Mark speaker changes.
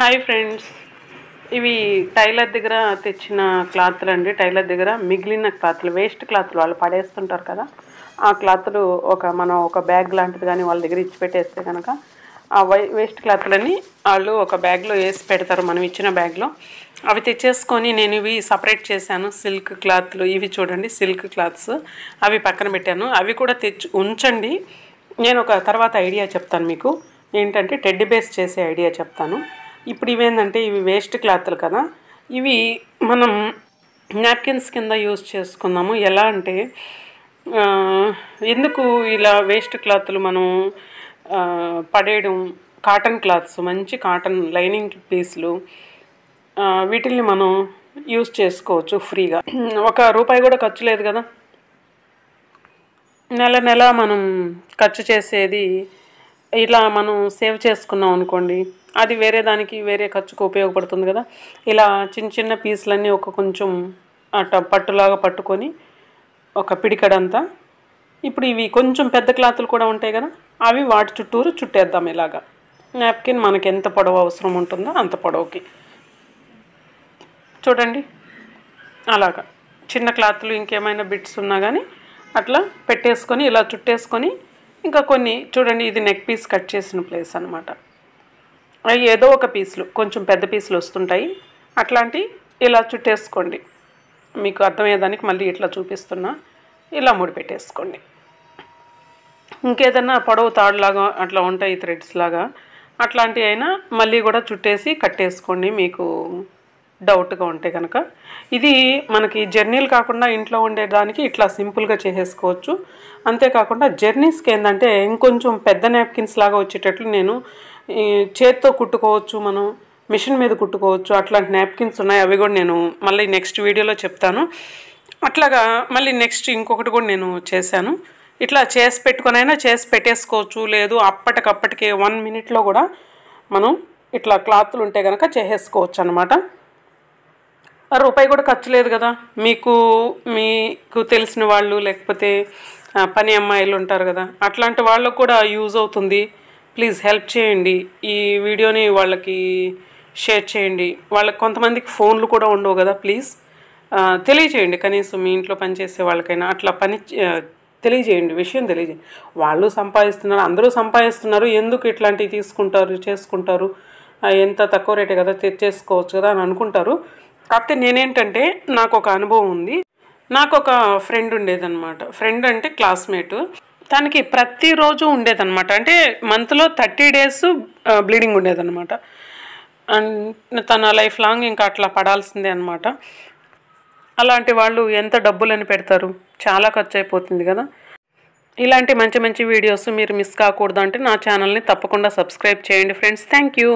Speaker 1: hi friends ఇవి tailor దగ్గర తెచ్చిన క్లాత్లు అండి టైలర్ దగ్గర మిగిలిన క్లాత్లు వేస్ట్ క్లాత్లు వాళ్ళు పడేస్తుంటారు కదా ఆ క్లాత్లు ఒక మనం ఒక బ్యాగ్ లాంటిది కానీ వాళ్ళ దగ్గర ఇచ్చి పెట్టేస్తే కనుక ఆ వేస్ట్ క్లాత్లని వాళ్ళు ఒక బ్యాగ్లో వేసి పెడతారు మనం ఇచ్చిన బ్యాగ్లో అవి తెచ్చేసుకొని నేను ఇవి సపరేట్ చేశాను సిల్క్ క్లాత్లు ఇవి చూడండి సిల్క్ క్లాత్స్ అవి పక్కన పెట్టాను అవి కూడా తెచ్చి ఉంచండి నేను ఒక తర్వాత ఐడియా చెప్తాను మీకు ఏంటంటే టెడ్ బేస్ చేసే ఐడియా చెప్తాను ఇప్పుడు ఇవేందంటే ఇవి వేస్ట్ క్లాత్లు కదా ఇవి మనం నాప్కిన్స్ కింద యూజ్ చేసుకున్నాము ఎలా అంటే ఎందుకు ఇలా వేస్ట్ క్లాత్లు మనం పడేయడం కాటన్ క్లాత్స్ మంచి కాటన్ లైనింగ్ పీస్లు వీటిల్ని మనం యూజ్ చేసుకోవచ్చు ఫ్రీగా ఒక రూపాయి కూడా ఖర్చు లేదు కదా నెల నెల మనం ఖర్చు చేసేది ఇలా మనం సేవ్ చేసుకున్నాం అనుకోండి అది వేరే దానికి వేరే ఖర్చుకు ఉపయోగపడుతుంది కదా ఇలా చిన్న చిన్న పీసులన్నీ ఒక కొంచెం అట్ట పట్టులాగా పట్టుకొని ఒక పిడికడంతా ఇప్పుడు ఇవి కొంచెం పెద్ద క్లాతులు కూడా ఉంటాయి కదా అవి వాటి చుట్టూరు చుట్టేద్దాం ఇలాగా నాప్కిన్ మనకి ఎంత పొడవు అవసరం ఉంటుందో అంత పొడవుకి చూడండి అలాగా చిన్న క్లాతులు ఇంకేమైనా బిట్స్ ఉన్నా కానీ అట్లా పెట్టేసుకొని ఇలా చుట్టేసుకొని ఇంకా కొన్ని చూడండి ఇది నెక్ పీస్ కట్ చేసిన ప్లేస్ అనమాట అవి ఏదో ఒక పీసులు కొంచెం పెద్ద పీసులు వస్తుంటాయి అట్లాంటి ఇలా చుట్టేసుకోండి మీకు అర్థమయ్యేదానికి మళ్ళీ ఇట్లా చూపిస్తున్నా ఇలా ముడిపెట్టేసుకోండి ఇంకేదన్నా పొడవు తాడులాగా అట్లా ఉంటాయి థ్రెడ్స్ లాగా అట్లాంటివి అయినా మళ్ళీ కూడా చుట్టేసి కట్టేసుకోండి మీకు డౌట్గా ఉంటే కనుక ఇది మనకి జర్నీలు కాకుండా ఇంట్లో ఉండేదానికి ఇట్లా సింపుల్గా చేసేసుకోవచ్చు అంతేకాకుండా జర్నీస్కి ఏంటంటే ఇంకొంచెం పెద్ద నాప్కిన్స్ లాగా వచ్చేటట్లు నేను చేత్తో కుట్టుకోవచ్చు మనం మిషన్ మీద కుట్టుకోవచ్చు అట్లాంటి నాప్కిన్స్ ఉన్నాయి అవి కూడా నేను మళ్ళీ నెక్స్ట్ వీడియోలో చెప్తాను అట్లాగా మళ్ళీ నెక్స్ట్ ఇంకొకటి కూడా నేను చేశాను ఇట్లా చేసి పెట్టుకునైనా చేసి పెట్టేసుకోవచ్చు లేదు అప్పటికప్పటికి వన్ మినిట్లో కూడా మనం ఇట్లా క్లాత్లు ఉంటే కనుక చేసేసుకోవచ్చు అనమాట రూపాయి కూడా ఖర్చు లేదు కదా మీకు మీకు తెలిసిన వాళ్ళు లేకపోతే పని అమ్మాయిలు ఉంటారు కదా అట్లాంటి వాళ్ళకు కూడా యూజ్ అవుతుంది ప్లీజ్ హెల్ప్ చేయండి ఈ వీడియోని వాళ్ళకి షేర్ చేయండి వాళ్ళకి కొంతమందికి ఫోన్లు కూడా ఉండవు కదా ప్లీజ్ తెలియచేయండి కనీసం మీ ఇంట్లో పనిచేసే వాళ్ళకైనా అట్లా పని తెలియజేయండి విషయం తెలియజేయండి వాళ్ళు సంపాదిస్తున్నారు అందరూ సంపాదిస్తున్నారు ఎందుకు ఇట్లాంటివి తీసుకుంటారు చేసుకుంటారు ఎంత తక్కువ రేటే కదా తెచ్చేసుకోవచ్చు కదా అని అనుకుంటారు కాకపోతే నేనేంటంటే నాకు ఒక అనుభవం ఉంది నాకు ఒక ఫ్రెండ్ ఉండేదన్నమాట ఫ్రెండ్ అంటే క్లాస్మేట్ తనకి ప్రతిరోజు ఉండేదన్నమాట అంటే మంత్లో థర్టీ డేస్ బ్లీడింగ్ ఉండేదన్నమాట అండ్ తన లైఫ్ లాంగ్ ఇంకా అట్లా పడాల్సిందే అనమాట అలాంటి వాళ్ళు ఎంత డబ్బులని పెడతారు చాలా ఖర్చు అయిపోతుంది కదా ఇలాంటి మంచి మంచి వీడియోస్ మీరు మిస్ కాకూడదు అంటే నా ఛానల్ని తప్పకుండా సబ్స్క్రైబ్ చేయండి ఫ్రెండ్స్ థ్యాంక్ యూ